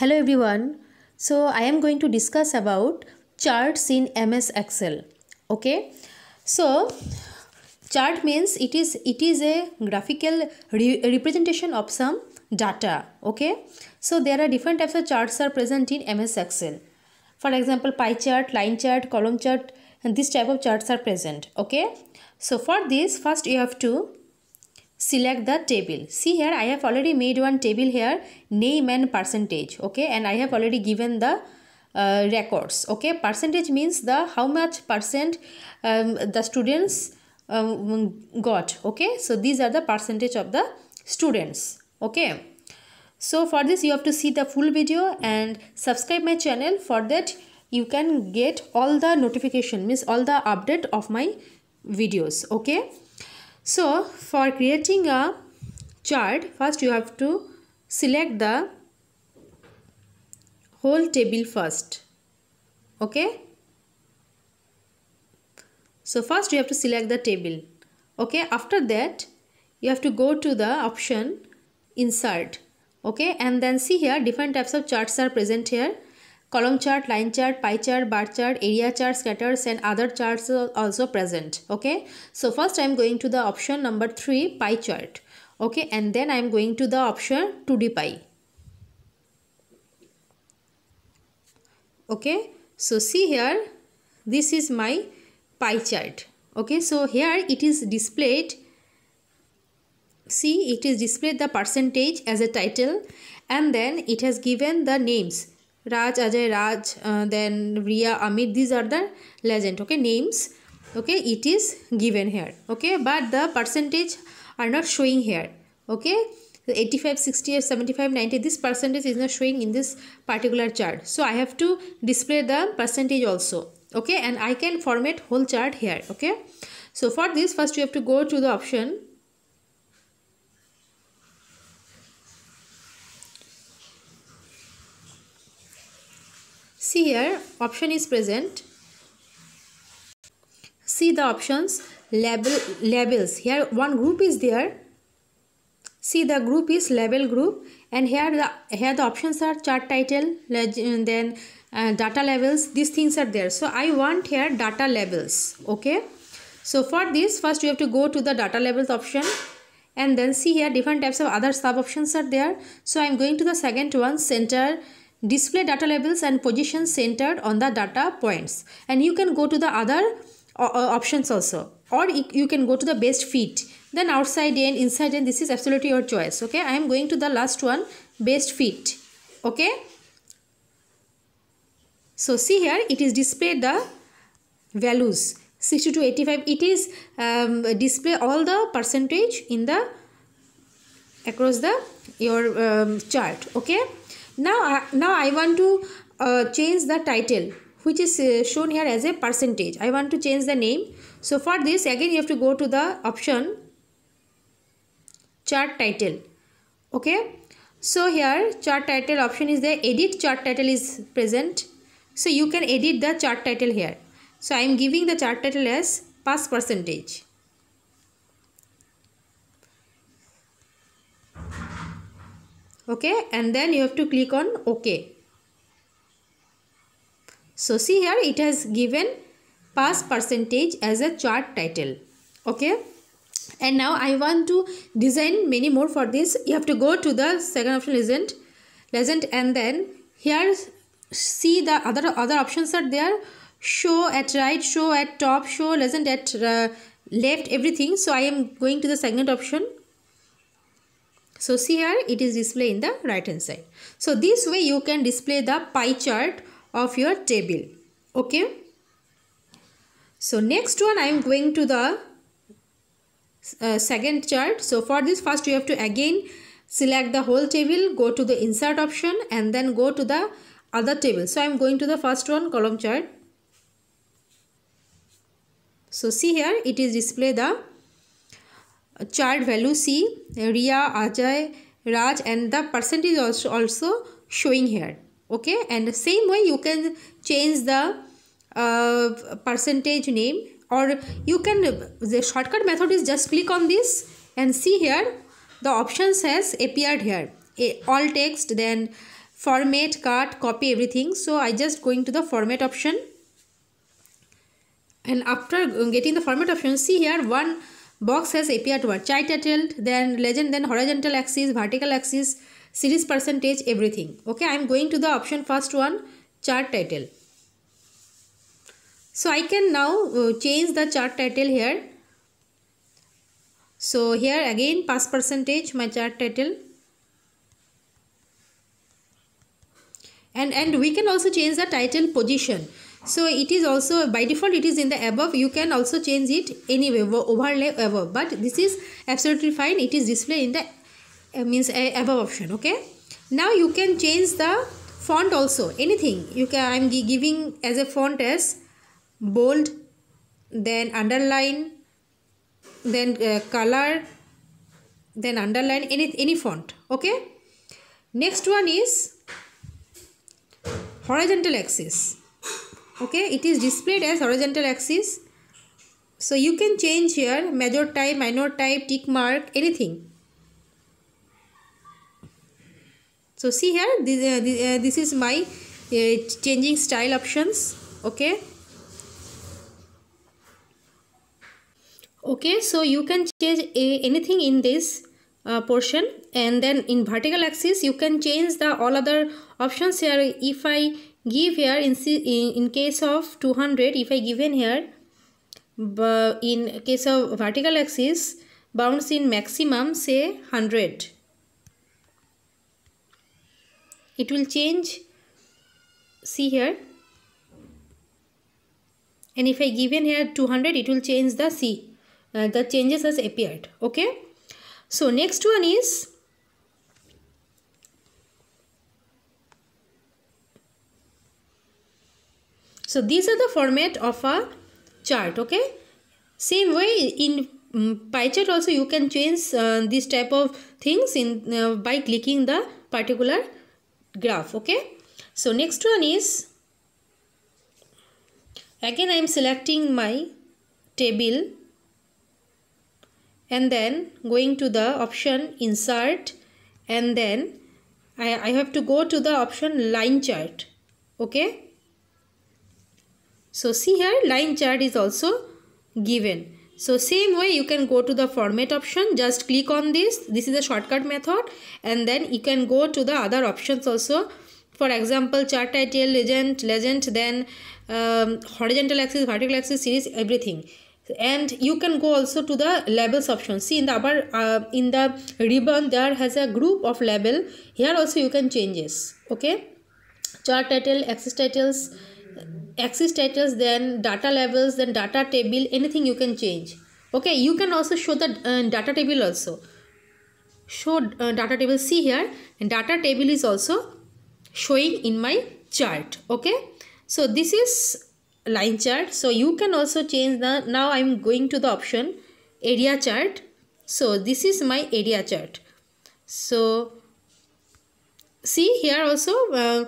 Hello everyone. So I am going to discuss about charts in MS Excel. Okay. So chart means it is it is a graphical re representation of some data. Okay. So there are different types of charts are present in MS Excel. For example, pie chart, line chart, column chart and this type of charts are present. Okay. So for this first you have to select the table see here i have already made one table here name and percentage okay and i have already given the uh, records okay percentage means the how much percent um, the students um, got okay so these are the percentage of the students okay so for this you have to see the full video and subscribe my channel for that you can get all the notification means all the update of my videos okay so for creating a chart first you have to select the whole table first okay so first you have to select the table okay after that you have to go to the option insert okay and then see here different types of charts are present here column chart line chart pie chart bar chart area chart scatters and other charts are also present okay so first i'm going to the option number 3 pie chart okay and then i'm going to the option 2d pie okay so see here this is my pie chart okay so here it is displayed see it is displayed the percentage as a title and then it has given the names Raj, Ajay, Raj, uh, then Ria, Amit, these are the legend, okay, names, okay, it is given here, okay, but the percentage are not showing here, okay, the 85, 60, 75, 90, this percentage is not showing in this particular chart. So, I have to display the percentage also, okay, and I can format whole chart here, okay. So, for this, first you have to go to the option See here option is present. See the options label labels. Here one group is there. See the group is label group and here the here the options are chart title then uh, data levels. these things are there so i want here data labels okay so for this first you have to go to the data labels option and then see here different types of other sub options are there so i'm going to the second one center display data labels and position centered on the data points and you can go to the other uh, uh, options also or you can go to the best fit then outside and inside and this is absolutely your choice okay i am going to the last one best fit okay so see here it is displayed the values 60 to 85 it is um, display all the percentage in the across the your um, chart okay now uh, now i want to uh, change the title which is uh, shown here as a percentage i want to change the name so for this again you have to go to the option chart title okay so here chart title option is there edit chart title is present so you can edit the chart title here so i am giving the chart title as past percentage okay and then you have to click on ok so see here it has given pass percentage as a chart title okay and now i want to design many more for this you have to go to the second option legend legend and then here see the other other options are there show at right show at top show legend at uh, left everything so i am going to the second option so see here it is displayed in the right hand side. So this way you can display the pie chart of your table. Okay. So next one I am going to the uh, second chart. So for this first you have to again select the whole table, go to the insert option and then go to the other table. So I am going to the first one column chart. So see here it is display the child value C, Ria, Ajay, Raj and the percentage also, also showing here. Okay and same way you can change the uh, percentage name or you can the shortcut method is just click on this and see here the options has appeared here A, all text then format cut copy everything so i just going to the format option and after getting the format option see here one Box has appeared outward, chi titled, then legend, then horizontal axis, vertical axis, series percentage, everything. Okay, I am going to the option first one, chart title. So I can now uh, change the chart title here. So here again pass percentage, my chart title. And, and we can also change the title position so it is also by default it is in the above you can also change it anyway overlay above but this is absolutely fine it is displayed in the uh, means uh, above option okay now you can change the font also anything you can i'm giving as a font as bold then underline then uh, color then underline any any font okay next one is horizontal axis okay it is displayed as horizontal axis so you can change here major type minor type tick mark anything so see here this, uh, this, uh, this is my uh, changing style options okay okay so you can change uh, anything in this uh, portion and then in vertical axis you can change the all other options here if i give here in, in case of 200 if I given here in case of vertical axis bounds in maximum say 100 it will change see here and if I given here 200 it will change the C uh, the changes has appeared okay so next one is So these are the format of a chart. Okay. Same way in mm, pie chart also you can change uh, this type of things in uh, by clicking the particular graph. Okay. So next one is again I am selecting my table and then going to the option insert and then I, I have to go to the option line chart okay so see here line chart is also given. So same way you can go to the format option just click on this this is a shortcut method and then you can go to the other options also for example chart title legend legend then um, horizontal axis vertical axis series everything and you can go also to the labels option see in the upper uh, in the ribbon there has a group of label here also you can changes okay chart title axis titles axis titles then data levels then data table anything you can change okay you can also show the uh, data table also show uh, data table see here and data table is also showing in my chart okay so this is line chart so you can also change the now i'm going to the option area chart so this is my area chart so see here also uh,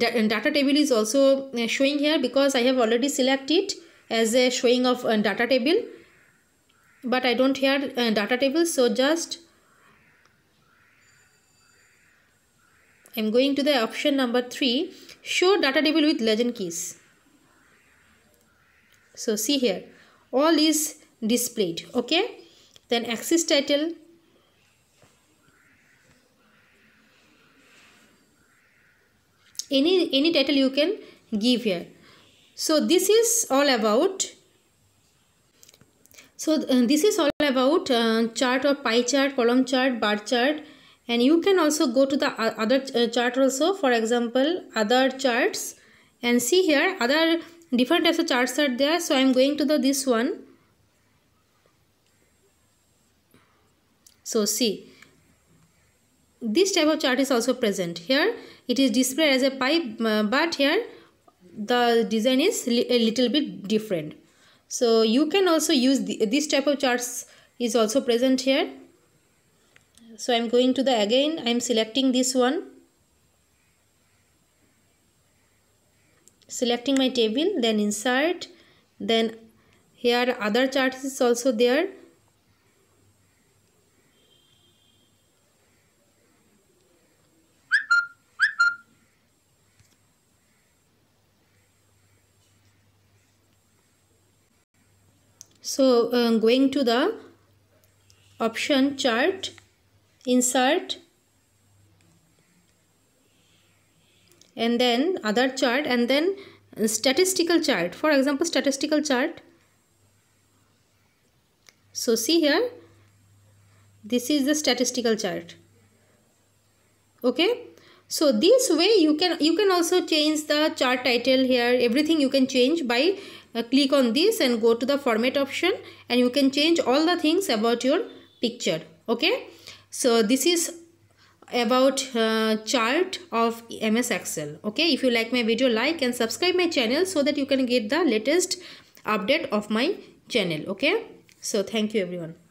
data table is also uh, showing here because I have already selected as a showing of uh, data table but I don't hear uh, data table so just I'm going to the option number 3 show data table with legend keys so see here all is displayed okay then axis title any any title you can give here so this is all about so uh, this is all about uh, chart or pie chart column chart bar chart and you can also go to the uh, other uh, chart also for example other charts and see here other different types of charts are there so i'm going to the this one so see this type of chart is also present here it is displayed as a pipe uh, but here the design is li a little bit different so you can also use the, this type of charts is also present here so i'm going to the again i'm selecting this one selecting my table then insert then here other charts is also there So uh, going to the option chart, insert and then other chart and then statistical chart. For example, statistical chart. So see here, this is the statistical chart. Okay so this way you can you can also change the chart title here everything you can change by uh, click on this and go to the format option and you can change all the things about your picture okay so this is about uh, chart of MS Excel okay if you like my video like and subscribe my channel so that you can get the latest update of my channel okay so thank you everyone